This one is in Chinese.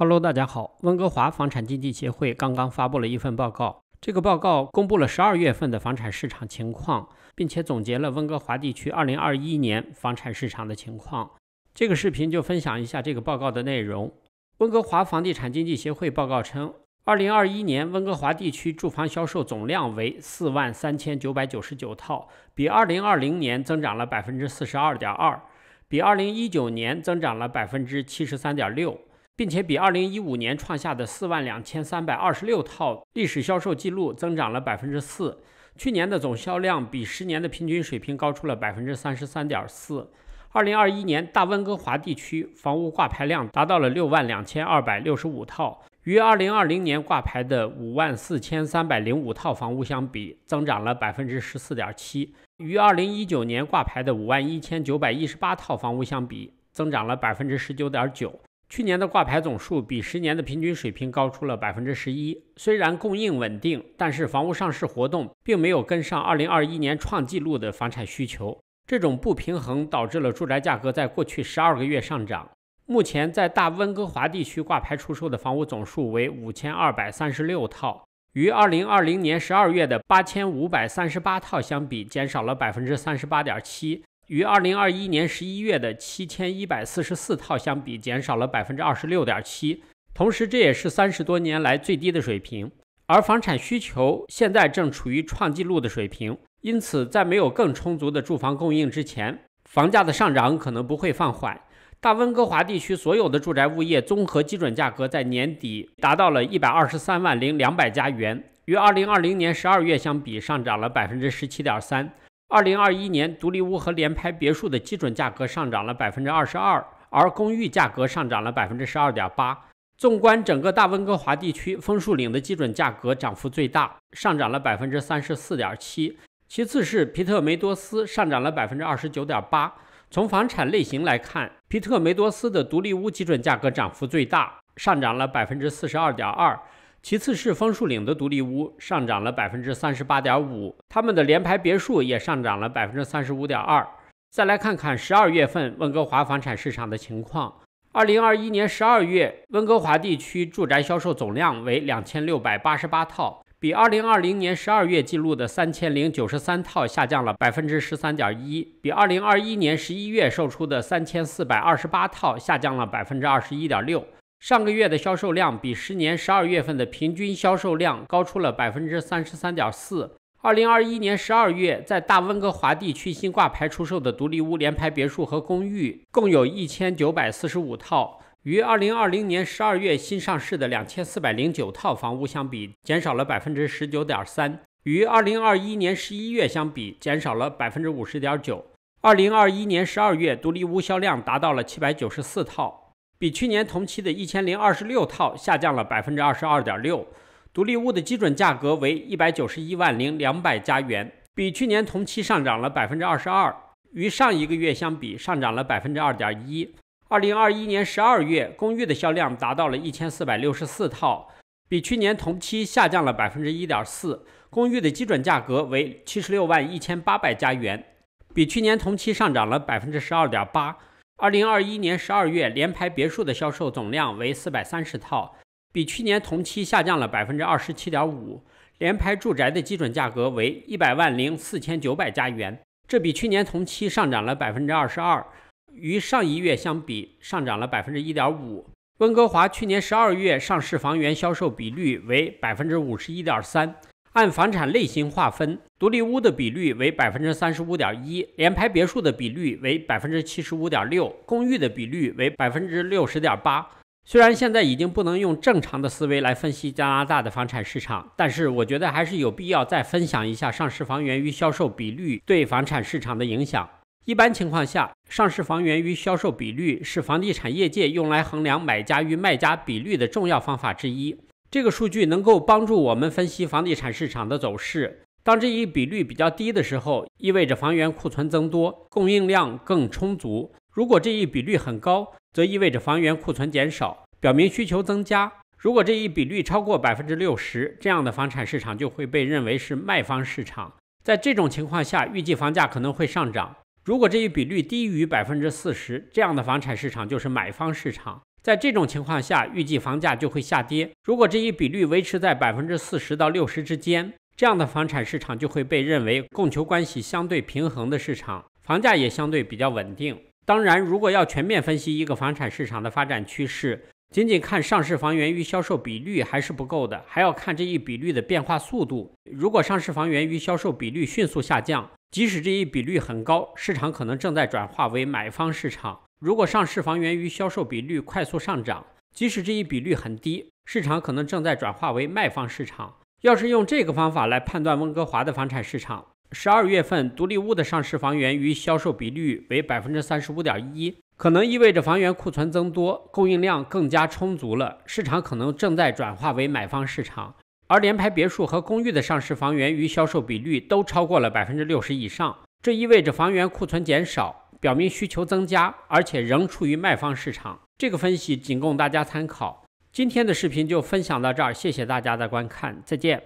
Hello，大家好。温哥华房产经济协会刚刚发布了一份报告，这个报告公布了十二月份的房产市场情况，并且总结了温哥华地区二零二一年房产市场的情况。这个视频就分享一下这个报告的内容。温哥华房地产经济协会报告称，二零二一年温哥华地区住房销售总量为四万三千九百九十九套，比二零二零年增长了百分之四十二点二，比二零一九年增长了百分之七十三点六。并且比二零一五年创下的四万两千三百二十六套历史销售记录增长了百分之四。去年的总销量比十年的平均水平高出了百分之三十三点四。二零二一年大温哥华地区房屋挂牌量达到了六万两千二百六十五套，与二零二零年挂牌的五万四千三百零五套房屋相比，增长了百分之十四点七；与二零一九年挂牌的五万一千九百一十八套房屋相比，增长了百分之十九点九。去年的挂牌总数比十年的平均水平高出了百分之十一。虽然供应稳定，但是房屋上市活动并没有跟上2021年创纪录的房产需求。这种不平衡导致了住宅价格在过去十二个月上涨。目前，在大温哥华地区挂牌出售的房屋总数为5,236套，与2020年12月的8,538套相比，减少了百分之38.7。与二零二一年十一月的七千一百四十四套相比，减少了百分之二十六点七，同时这也是三十多年来最低的水平。而房产需求现在正处于创纪录的水平，因此在没有更充足的住房供应之前，房价的上涨可能不会放缓。大温哥华地区所有的住宅物业综合基准价格在年底达到了一百二十三万零两百加元，与二零二零年十二月相比上涨了百分之十七点三。二零二一年，独立屋和联排别墅的基准价格上涨了百分之二十二，而公寓价格上涨了百分之十二点八。纵观整个大温哥华地区，枫树岭的基准价格涨幅最大，上涨了百分之三十四点七。其次是皮特梅多斯，上涨了百分之二十九点八。从房产类型来看，皮特梅多斯的独立屋基准价格涨幅最大，上涨了百分之四十二点二。其次是枫树岭的独立屋上涨了百分之三十八点五，他们的联排别墅也上涨了百分之三十五点二。再来看看十二月份温哥华房产市场的情况。二零二一年十二月，温哥华地区住宅销售总量为两千六百八十八套，比二零二零年十二月记录的三千零九十三套下降了百分之十三点一，比二零二一年十一月售出的三千四百二十八套下降了百分之二十一点六。上个月的销售量比十年十二月份的平均销售量高出了百分之三十三点四。二零二一年十二月，在大温哥华地区新挂牌出售的独立屋、联排别墅和公寓共有一千九百四十五套，与二零二零年十二月新上市的两千四百零九套房屋相比，减少了百分之十九点三；与二零二一年十一月相比，减少了百分之五十点九。二零二一年十二月，独立屋销量达到了七百九十四套。比去年同期的一千零二十六套下降了百分之二十二点六，独立屋的基准价格为一百九十一万零两百加元，比去年同期上涨了百分之二十二，与上一个月相比上涨了百分之二点一。二零二一年十二月，公寓的销量达到了一千四百六十四套，比去年同期下降了百分之一点四，公寓的基准价格为七十六万一千八百加元，比去年同期上涨了百分之十二点八。二零二一年十二月，联排别墅的销售总量为四百三十套，比去年同期下降了百分之二十七点五。联排住宅的基准价格为一百万零四千九百加元，这比去年同期上涨了百分之二十二，与上一月相比上涨了百分之一点五。温哥华去年十二月上市房源销售比率为百分之五十一点三。按房产类型划分，独立屋的比率为百分之三十五点一，联排别墅的比率为百分之七十五点六，公寓的比率为百分之六十点八。虽然现在已经不能用正常的思维来分析加拿大的房产市场，但是我觉得还是有必要再分享一下上市房源与销售比率对房产市场的影响。一般情况下，上市房源与销售比率是房地产业界用来衡量买家与卖家比率的重要方法之一。这个数据能够帮助我们分析房地产市场的走势。当这一比率比较低的时候，意味着房源库存增多，供应量更充足；如果这一比率很高，则意味着房源库存减少，表明需求增加。如果这一比率超过百分之六十，这样的房产市场就会被认为是卖方市场，在这种情况下，预计房价可能会上涨。如果这一比率低于百分之四十，这样的房产市场就是买方市场。在这种情况下，预计房价就会下跌。如果这一比率维持在百分之四十到六十之间，这样的房产市场就会被认为供求关系相对平衡的市场，房价也相对比较稳定。当然，如果要全面分析一个房产市场的发展趋势，仅仅看上市房源与销售比率还是不够的，还要看这一比率的变化速度。如果上市房源与销售比率迅速下降，即使这一比率很高，市场可能正在转化为买方市场。如果上市房源与销售比率快速上涨，即使这一比率很低，市场可能正在转化为卖方市场。要是用这个方法来判断温哥华的房产市场，十二月份独立屋的上市房源与销售比率为百分之三十五点一，可能意味着房源库存增多，供应量更加充足了，市场可能正在转化为买方市场。而联排别墅和公寓的上市房源与销售比率都超过了百分之六十以上，这意味着房源库存减少。表明需求增加，而且仍处于卖方市场。这个分析仅供大家参考。今天的视频就分享到这儿，谢谢大家的观看，再见。